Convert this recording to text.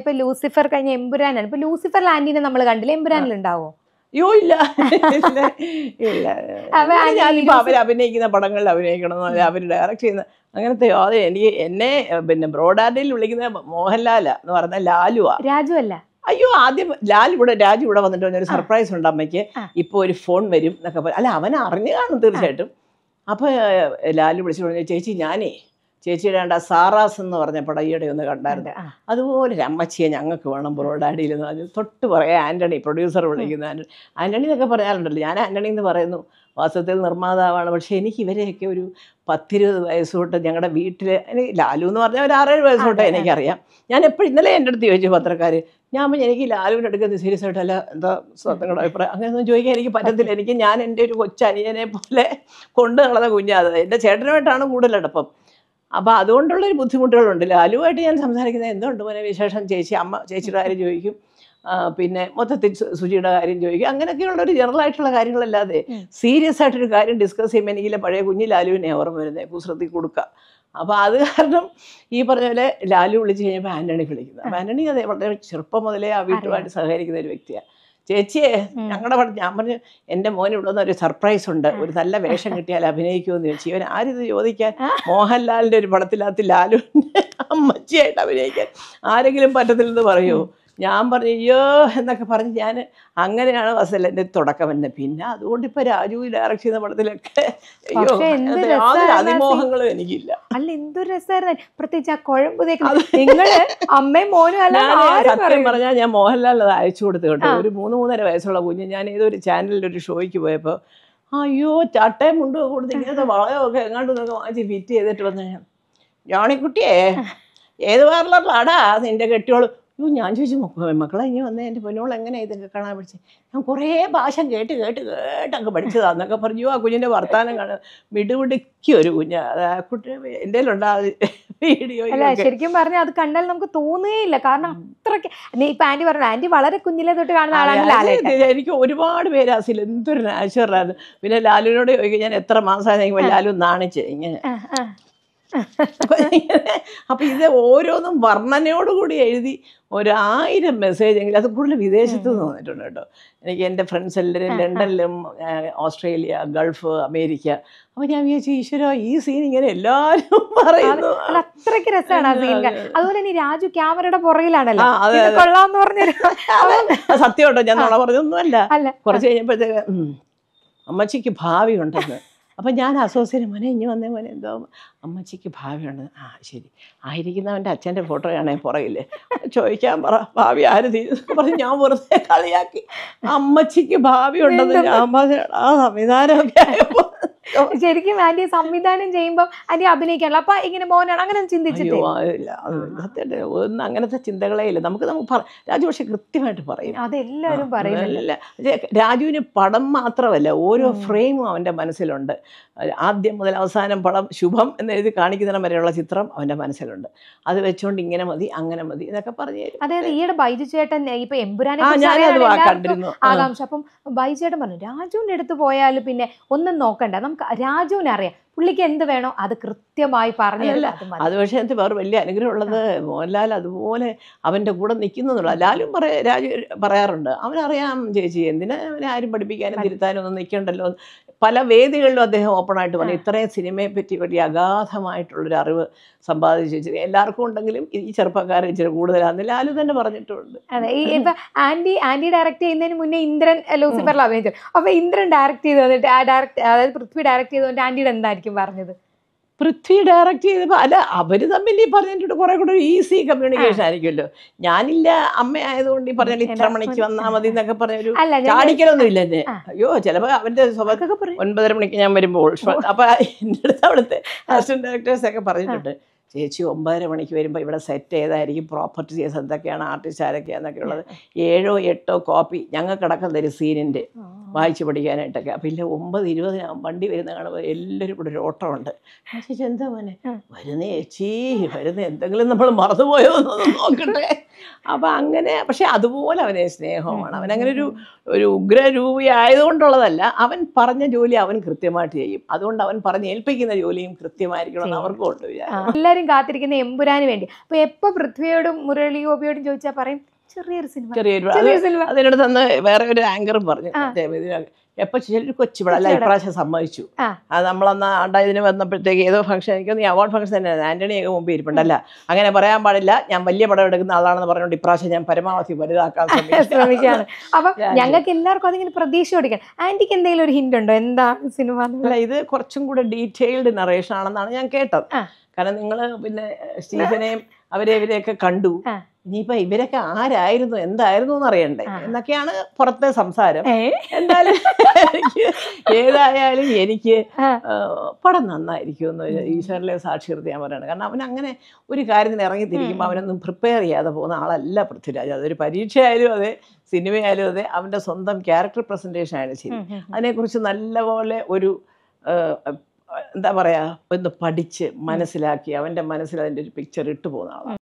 ഇപ്പൊ ലൂസിഫർ കഴിഞ്ഞ എംബുരാനാണ് ഇപ്പൊ ലൂസിഫർ ലാൻഡിനെ നമ്മൾ കണ്ടില്ല എംബുരാനിൽ അയ്യോ ഇല്ല ഇല്ല അഭിനയിക്കുന്ന പടങ്ങളിൽ അഭിനയിക്കണം അവർ ഡയറക്റ്റ് ചെയ്യുന്ന അങ്ങനത്തെ അതെ എനിക്ക് എന്നെ പിന്നെ ബ്രോഡാൻഡിൽ വിളിക്കുന്ന മോഹൻലാല എന്ന് പറഞ്ഞ ലാലുവാ രാജു അല്ല അയ്യോ ആദ്യം ലാൽ ഇവിടെ രാജു ഇവിടെ വന്നിട്ട് ഒരു സർപ്രൈസ് ഉണ്ട് അമ്മയ്ക്ക് ഇപ്പൊ ഒരു ഫോൺ വരും എന്നൊക്കെ അല്ല അവൻ അറിഞ്ഞു കാണും തീർച്ചയായിട്ടും അപ്പോൾ ലാലു വിളിച്ചു പറഞ്ഞു ചേച്ചി ഞാനേ ചേച്ചിയുടെ ആണ്ട് സാറാസ് എന്ന് പറഞ്ഞ പടയ്യയുടെ ഒന്ന് കണ്ടായിരുന്നു അതുപോലെ അമ്മച്ചിയെ ഞങ്ങൾക്ക് വേണം ബ്രോഡാഡിയിൽ എന്ന് പറഞ്ഞു തൊട്ട് പറയാം ആൻ്റണി പ്രൊഡ്യൂസർ വിളിക്കുന്ന ആൻ്റണി ആൻ്റണി എന്നൊക്കെ പറയാറുണ്ടല്ലോ ഞാൻ ആൻ്റണി എന്ന് പറയുന്നു വാസ്തവത്തിൽ നിർമ്മാതാവാണ് പക്ഷേ എനിക്ക് ഇവരെയൊക്കെ ഒരു പത്തിരുപത് വയസ്സോട്ട് ഞങ്ങളുടെ വീട്ടിൽ എനിക്ക് ലാലു എന്ന് പറഞ്ഞാൽ ഒരു ആറേഴ് വയസ്സോട്ടെ എനിക്കറിയാം ഞാൻ എപ്പോഴും ഇന്നലെ എൻ്റെ അടുത്ത് ചോദിച്ചു പത്രക്കാർ ഞാൻ പറഞ്ഞു എനിക്ക് ലാലുവിൻ്റെ അടുക്കുന്ന സീരിയസ് ആയിട്ടല്ല എന്താ സ്വന്തങ്ങളുടെ അഭിപ്രായം അങ്ങനെയൊന്നും ചോദിക്കാൻ എനിക്ക് പറ്റത്തില്ല എനിക്ക് ഞാൻ എൻ്റെ ഒരു കൊച്ചനിയനെ പോലെ കൊണ്ടു നടന്ന കുഞ്ഞാത് എൻ്റെ ചേട്ടനുമായിട്ടാണ് കൂടുതൽ അപ്പോൾ അതുകൊണ്ടുള്ളൊരു ബുദ്ധിമുട്ടുകളുണ്ട് ലാലുവായിട്ട് ഞാൻ സംസാരിക്കുന്നത് എന്തുകൊണ്ട് മോനെ വിശേഷം ചേച്ചി അമ്മ ചേച്ചിയുടെ കാര്യം ചോദിക്കും പിന്നെ മൊത്തത്തിൽ സുജിയുടെ കാര്യം ചോദിക്കും അങ്ങനെയൊക്കെയുള്ള ഒരു ജനറൽ ആയിട്ടുള്ള കാര്യങ്ങളല്ലാതെ സീരിയസ് ആയിട്ടൊരു കാര്യം ഡിസ്കസ് ചെയ്യുമ്പോൾ എനിക്കില്ല പഴയ കുഞ്ഞ് ലാലുവിനെ ഓർമ്മ വരുന്നത് കുസൃതി കൊടുക്കുക അപ്പോൾ അത് കാരണം ഈ പറഞ്ഞ പോലെ ലാലു വിളിച്ചു കഴിഞ്ഞപ്പോൾ ആന്റണി വിളിക്കുന്നത് ആന്റണി അതെ വളരെ ചെറുപ്പം മുതലേ ആ വീട്ടുമായിട്ട് സഹകരിക്കുന്ന ഒരു വ്യക്തിയാണ് ചേച്ചിയെ ഞങ്ങളുടെ പടം ഞാൻ പറഞ്ഞു എൻ്റെ മോന് ഇവിടെ ഒരു സർപ്രൈസ് ഉണ്ട് ഒരു നല്ല വേഷം കിട്ടിയാൽ അഭിനയിക്കുമെന്ന് ചോദിച്ചു ഇവൻ ആരിത് ചോദിക്കാൻ മോഹൻലാലിൻ്റെ ഒരു പടത്തിനകത്ത് ലാലു അമ്മച്ചിയായിട്ട് അഭിനയിക്കാൻ ആരെങ്കിലും പറ്റത്തില്ലെന്ന് പറയുമോ ഞാൻ പറഞ്ഞു അയ്യോ എന്നൊക്കെ പറഞ്ഞ് ഞാൻ അങ്ങനെയാണ് വസലൻ്റെ തുടക്കം എന്നെ പിന്നെ അതുകൊണ്ട് ഇപ്പം രാജു ഡയറക്ട് ചെയ്യുന്ന പടത്തിലൊക്കെ അയ്യോ അതിമോഹങ്ങളും എനിക്കില്ല അല്ല എന്തൊരു രസമായിരുന്നു പ്രത്യേകിച്ച് ആ കുഴമ്പ് അമ്മയും മോനും അല്ല സത്യം പറഞ്ഞാൽ ഞാൻ മോഹൻലാൽ അത് അയച്ചു കൊടുത്തു കേട്ടോ ഒരു മൂന്ന് മൂന്നര വയസ്സുള്ള കുഞ്ഞ് ഞാൻ ഏതൊരു ചാനലിൽ ഒരു ഷോയ്ക്ക് പോയപ്പോൾ അയ്യോ ചട്ടയും മുണ്ടു കൊടുത്ത് ഇങ്ങനത്തെ വളയൊക്കെ എങ്ങാണ്ട് നിന്നൊക്കെ വാങ്ങിച്ച് ഫിറ്റ് ചെയ്തിട്ട് വന്നു ഞാൻ ജോണിക്കുട്ടിയേ ഏത് പാർലറിലാടാ നിന്റെ കെട്ടിയോള് അയ്യോ ഞാൻ ചോദിച്ചു മക്കളെ ഇനി വന്ന് എൻ്റെ പൊന്നോൾ എങ്ങനെ ഇതൊക്കെ കാണാൻ പഠിച്ചത് ഞാൻ കുറേ ഭാഷ കേട്ട് കേട്ട് കേട്ടൊക്കെ പഠിച്ചതാന്നൊക്കെ പറഞ്ഞു ആ കുഞ്ഞിൻ്റെ വർത്തമാനം കാണാൻ മിടുമിടുക്കിയ ഒരു കുഞ്ഞ് കുട്ടി എൻ്റെ വീഡിയോ അല്ല ശരിക്കും പറഞ്ഞാൽ അത് കണ്ടാൽ നമുക്ക് ഇല്ല കാരണം അത്രയ്ക്ക് ഇപ്പൊ ആന്റി പറഞ്ഞു ആന്റി വളരെ കുഞ്ഞിലെ തൊട്ട് കാണുന്ന ആളാണ് എനിക്ക് ഒരുപാട് പേര് അസിൽ എന്തൊരു നാച്ചുറലായിരുന്നു പിന്നെ ലാലുവിനോട് ചോദിക്കും ഞാൻ എത്ര മാസമായി ലാലു നാണിച്ച് ഇങ്ങനെ അപ്പം ഇത് ഓരോന്നും വർണ്ണനയോടുകൂടി എഴുതി ഒരായിരം മെസ്സേജ് എങ്കിലും അത് കൂടുതൽ വിദേശത്ത് നിന്ന് കേട്ടോ എനിക്ക് എൻ്റെ ഫ്രണ്ട്സ് എല്ലാവരും ലണ്ടനിലും ഓസ്ട്രേലിയ ഗൾഫ് അമേരിക്ക അപ്പോൾ ഞാൻ വിചാരിച്ചു ഈശ്വരോ ഈ സീൻ ഇങ്ങനെ എല്ലാവരും പറയുന്നു അത്രയ്ക്ക് രസമാണ് ആ സീൻ അതുപോലെ ഇനി രാജു ക്യാമറയുടെ പുറകിലാണല്ലോ പറഞ്ഞു സത്യം ഉണ്ടോ ഞാൻ നുണ പറഞ്ഞൊന്നുമല്ല കുറച്ച് കഴിഞ്ഞപ്പോഴത്തേക്ക് അമ്മച്ചിക്ക് ഭാവി ഉണ്ടെന്ന് അപ്പം ഞാൻ അസോസിയേറ്റ് മോനെ ഇനി വന്നേ മോനെ എന്തോ അമ്മച്ചിക്ക് ഭാവിയുണ്ട് ആ ശരി ആയിരിക്കുന്നവൻ്റെ അച്ഛൻ്റെ ഫോട്ടോയാണേ പുറകിൽ ചോദിക്കാൻ പറ ഭാവി ആര് പറഞ്ഞ് ഞാൻ വെറുതെ കളിയാക്കി അമ്മച്ചിക്ക് ഭാവി ഉണ്ടെന്ന് ഞാൻ പറഞ്ഞ ആ സംവിധാനമൊക്കെ ആയപ്പോൾ ശരിക്കും ആന്റി സംവിധാനം ചെയ്യുമ്പോൾ ആന്റി അഭിനയിക്കാനുള്ള അപ്പൊ ഇങ്ങനെ മോനാണ് അങ്ങനെ ചിന്തിച്ചിട്ട് ഒന്നും അങ്ങനത്തെ ചിന്തകളേ ഇല്ല നമുക്ക് നമുക്ക് രാജു പക്ഷെ കൃത്യമായിട്ട് പറയും അതെല്ലാവരും പറയുന്നില്ല രാജുവിന് പടം മാത്രമല്ല ഓരോ ഫ്രെയിമും അവന്റെ മനസ്സിലുണ്ട് ആദ്യം മുതൽ അവസാനം പടം ശുഭം എന്ന് എഴുതി കാണിക്കുന്നതിന് വരെയുള്ള ചിത്രം അവന്റെ മനസ്സിലുണ്ട് അത് വെച്ചോണ്ട് ഇങ്ങനെ മതി അങ്ങനെ മതി എന്നൊക്കെ പറഞ്ഞു അതായത് ഈയിടെ ബൈജു ചേട്ടൻ ഇപ്പൊ എമ്പുരാനെ ആകാംക്ഷ അപ്പം ബൈജു ചേട്ടൻ പറഞ്ഞു രാജുവിന്റെ അടുത്ത് പോയാലും പിന്നെ ഒന്നും നോക്കണ്ട നമുക്ക് രാജുവിനെ അറിയാം പുള്ളിക്ക് എന്ത് വേണോ അത് കൃത്യമായി പറഞ്ഞല്ല അത് പക്ഷേ എനിക്ക് വേറെ വലിയ അനുഗ്രഹം ഉള്ളത് മോഹൻലാൽ അതുപോലെ അവൻ്റെ കൂടെ നിൽക്കുന്നുള്ള ലാലും പറയാ രാജു പറയാറുണ്ട് അവനറിയാം ചേച്ചി എന്തിനാ അവനെ ആരും പഠിപ്പിക്കാനും തിരുത്താനും ഒന്നും നിൽക്കണ്ടല്ലോ പല വേദികളിലും അദ്ദേഹം ഓപ്പണായിട്ട് പറഞ്ഞു ഇത്രയും സിനിമയെ പറ്റി വലിയ അഗാധമായിട്ടുള്ളൊരു അറിവ് സമ്പാദിച്ചു വെച്ചത് എല്ലാവർക്കും ഉണ്ടെങ്കിലും ഈ ചെറുപ്പക്കാരെ ഇച്ചിരി കൂടുതലാണെന്ന് ലാലു തന്നെ പറഞ്ഞിട്ടുണ്ട് അതെ ഈ ഇപ്പൊ ആന്റി ആന്റി ഡയറക്റ്റ് ചെയ്യുന്നതിന് മുന്നേ ഇന്ദ്രൻ ലൂസിഫറിൽ അഭിനയിച്ചു അപ്പൊ ഇന്ദ്രൻ ഡയറക്റ്റ് ചെയ്ത് വന്നിട്ട് ആ ഡയറക്റ്റ് അതായത് പൃഥ്വി ഡയറക്റ്റ് ചെയ്തുകൊണ്ട് ആന്റിയുടെ എന്തായിരിക്കും പറഞ്ഞത് പൃഥ്വി ഡയറക്റ്റ് ചെയ്തപ്പോൾ അല്ല അവർ തമ്മിൽ ഈ പറഞ്ഞിട്ടുണ്ട് കുറെ കൂടെ ഈസി കമ്മ്യൂണിക്കേഷൻ ആയിരിക്കുമല്ലോ ഞാനില്ല അമ്മ ആയതുകൊണ്ട് ഈ പറഞ്ഞാൽ ഇത്ര മണിക്ക് വന്നാൽ മതി എന്നൊക്കെ പറഞ്ഞൊരു ചാടിക്കലൊന്നും ഇല്ല എന്നെ അയ്യോ ചിലപ്പോൾ അവൻ്റെ പറയും ഒൻപതര മണിക്ക് ഞാൻ വരുമ്പോൾ അപ്പോൾ എൻ്റെ അടുത്ത് അവിടുത്തെ അസിസ്റ്റന്റ് ഡയറക്ടേഴ്സ് ഒക്കെ പറഞ്ഞിട്ടുണ്ട് ചേച്ചി ഒമ്പതര മണിക്ക് വരുമ്പോൾ ഇവിടെ സെറ്റ് ഏതായിരിക്കും പ്രോപ്പർട്ടീസ് എന്തൊക്കെയാണ് ആർട്ടിസ്റ്റ് ആരൊക്കെയാണെന്നൊക്കെ ഉള്ളത് ഏഴോ എട്ടോ കോപ്പി ഞങ്ങൾക്ക് കിടക്കുന്ന ഒരു സീനിൻ്റെ വായിച്ച് പഠിക്കാനായിട്ടൊക്കെ അപ്പം ഇല്ല ഒമ്പത് ഇരുപതിന് വണ്ടി വരുന്ന കാണുമ്പോൾ എല്ലാവരും ഇവിടെ ഒരു ഓട്ടമുണ്ട് ചേച്ചി എന്താ മോനെ വരുന്നേ ചേച്ചി വരുന്ന എന്തെങ്കിലും നമ്മൾ മറന്നുപോയോ നോക്കട്ടെ അപ്പം അങ്ങനെ പക്ഷെ അതുപോലെ അവനെ സ്നേഹമാണ് അവൻ അങ്ങനെ ഒരു ഒരു ഉഗ്രരൂപി ആയതുകൊണ്ടുള്ളതല്ല അവൻ പറഞ്ഞ ജോലി അവൻ കൃത്യമായിട്ട് ചെയ്യും അതുകൊണ്ട് അവൻ പറഞ്ഞ് ഏൽപ്പിക്കുന്ന ജോലിയും കൃത്യമായിരിക്കണം എന്ന് അവർക്കും ഉണ്ട് എല്ലാവരും കാത്തിരിക്കുന്ന എമ്പുരാന് വേണ്ടി അപ്പം എപ്പോൾ പൃഥ്വിയോടും മുരളി ഗോപിയോടും ചോദിച്ചാൽ പറയും ചെറിയൊരു സിനിമ ചെറിയൊരു സിനിമ അതിനോട് തന്ന വേറെ ഒരു ആങ്കറും പറഞ്ഞു എപ്പോൾ ചെറിയൊരു കൊച്ചുപിട അല്ല ഇപ്രാവശ്യം സമ്മതിച്ചു അത് നമ്മളന്ന് ആണ്ടായതിന് വന്നപ്പോഴത്തേക്ക് ഏതോ ഫംഗ്ഷൻ എനിക്ക് നീ അവാർഡ് ഫംഗ്ഷൻ തന്നെയാണ് ആന്റണിയൊക്കെ മുമ്പ് ഇരിപ്പുണ്ടല്ല അങ്ങനെ പറയാൻ പാടില്ല ഞാൻ വലിയ പടം എടുക്കുന്ന ആളാണെന്ന് പറഞ്ഞുകൊണ്ട് ഇപ്രാവശ്യം ഞാൻ പരമാവധി വലുതാക്കാൻ ശ്രമിക്കുകയാണ് അപ്പം ഞങ്ങൾക്ക് എല്ലാവർക്കും അതിങ്ങനെ പ്രതീക്ഷ ഓടിക്കണം ആന്റിക്ക് എന്തെങ്കിലും ഒരു ഹിന്റ് ഉണ്ടോ എന്താ സിനിമ അല്ല ഇത് കുറച്ചും കൂടെ ഡീറ്റെയിൽഡ് നറേഷൻ ആണെന്നാണ് ഞാൻ കേട്ടത് കാരണം നിങ്ങൾ പിന്നെ സ്റ്റീഫനെയും അവരെ ഇവരെയൊക്കെ കണ്ടു ഇനിയിപ്പോ ഇവരൊക്കെ ആരായിരുന്നു എന്തായിരുന്നു എന്നറിയണ്ടേ എന്നൊക്കെയാണ് പുറത്തെ സംസാരം എന്തായാലും ഏതായാലും എനിക്ക് പടം നന്നായിരിക്കും എന്ന് ഈശ്വരനെ സാക്ഷീർത്തി ഞാൻ പറയുന്നത് കാരണം അവൻ അങ്ങനെ ഒരു കാര്യത്തിന് ഇറങ്ങി തിരിക്കുമ്പോൾ അവനൊന്നും പ്രിപ്പയർ ചെയ്യാതെ പോകുന്ന ആളല്ല പൃഥ്വിരാജ് അതൊരു പരീക്ഷയായാലും അതെ സിനിമയായാലും അതെ അവൻ്റെ സ്വന്തം ക്യാരക്ടർ പ്രസൻറ്റേഷൻ ആയാലും ശരി അതിനെക്കുറിച്ച് നല്ലപോലെ ഒരു എന്താ പറയുക ഒന്ന് പഠിച്ച് മനസ്സിലാക്കി അവൻ്റെ മനസ്സിൽ അതിൻ്റെ ഒരു പിക്ചർ ഇട്ട് പോകുന്ന ആളാണ്